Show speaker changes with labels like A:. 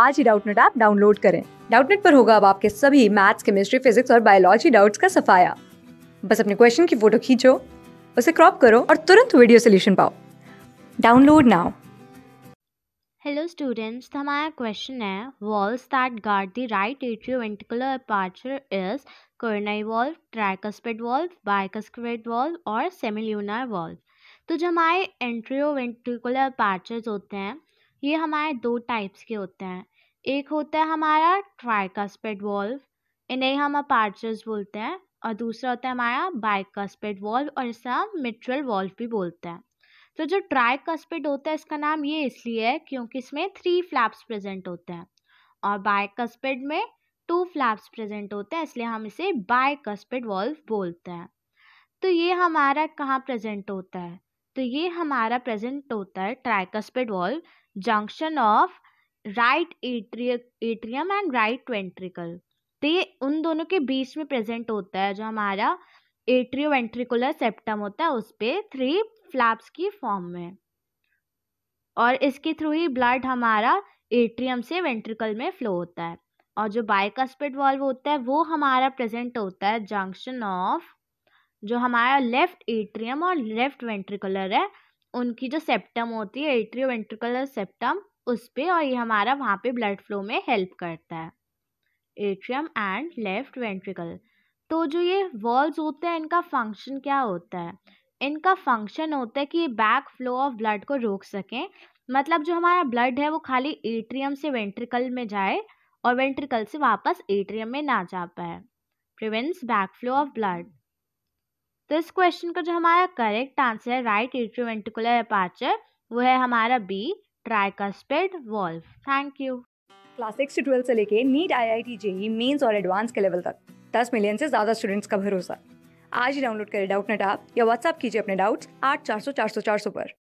A: आज ही Doubtnut app download करें डाउटनेट पर होगा अब आपके सभी मैथ्स केमिस्ट्री फिजिक्स और बायोलॉजी डाउट्स का सफाया बस अपने क्वेश्चन की फोटो खींचो उसे क्रॉप करो और तुरंत वीडियो सोल्यूशन पाओ डाउनलोड नाउ
B: हेलो स्टूडेंट्स तो हमारा क्वेश्चन है valves that guard the right atrio aperture is coronary valve tricuspid valve bicuspid valve और सेमिल्यूनर वॉल्व तो जो हमारे एंट्रियो अपर्चर्स होते हैं ये हमारे दो टाइप्स के होते हैं एक होता है हमारा ट्राइकस्पेड वॉल्व इन्हें हम अपार्चर्स बोलते हैं और दूसरा होता है हमारा बाइकस्पेड वॉल्व और इसे हम मिट्रल वॉल्व भी बोलते हैं तो जो ट्राइकस्पेड होता है इसका नाम ये इसलिए है क्योंकि इसमें थ्री फ्लैप्स प्रेजेंट होते हैं और बाइकस्पेड में टू फ्लैप्स प्रेजेंट होते हैं इसलिए हम इसे बाइकस्पेड वॉल्व बोलते हैं तो ये हमारा कहाँ प्रेजेंट होता है तो ये हमारा प्रेजेंट होता है tricuspid valve of right right atrium and right ventricle तो ये उन दोनों के बीच में प्रेजेंट होता है जो हमारा एट्रियो वेंट्रिकुलर सेप्टम होता है उस पर थ्री फ्लैप्स की फॉर्म में और इसके थ्रू ही ब्लड हमारा एट्रियम से वेंट्रिकल में फ्लो होता है और जो बाइकस्पिड वॉल्व होता है वो हमारा प्रेजेंट होता है जंक्शन ऑफ जो हमारा लेफ्ट एट्रियम और लेफ्ट वेंट्रिकुलर है उनकी जो सेप्टम होती है एट्रियो वेंट्रिकुलर सेप्टम उस पर और ये हमारा वहाँ पे ब्लड फ्लो में हेल्प करता है एट्रियम एंड लेफ्ट वेंट्रिकल तो जो ये वॉल्स होते हैं इनका फंक्शन क्या होता है इनका फंक्शन होता है कि ये बैक फ्लो ऑफ ब्लड को रोक सकें मतलब जो हमारा ब्लड है वो खाली एट्रियम से वेंट्रिकल में जाए और वेंट्रिकल से वापस एट्रियम में ना जा पाए prevents back flow of blood तो इस क्वेश्चन का जो हमारा करेक्ट आंसर है राइट इट्रीवेंटिकुलर अपाचर वो है हमारा B tricuspid valve thank you
A: class six से ट्वेल्थ से लेके NEET I I T JEE mains और एडवांस के लेवल तक दस मिलियन से ज़्यादा स्टूडेंट्स का भरोसा आज ही डाउनलोड करें डाउट नेट आप या व्हाट्सअप कीजिए अपने डाउट्स आठ चार सौ चार सौ चार सौ पर